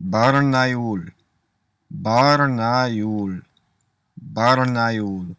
Barnayul, Barnayul, Barnayul.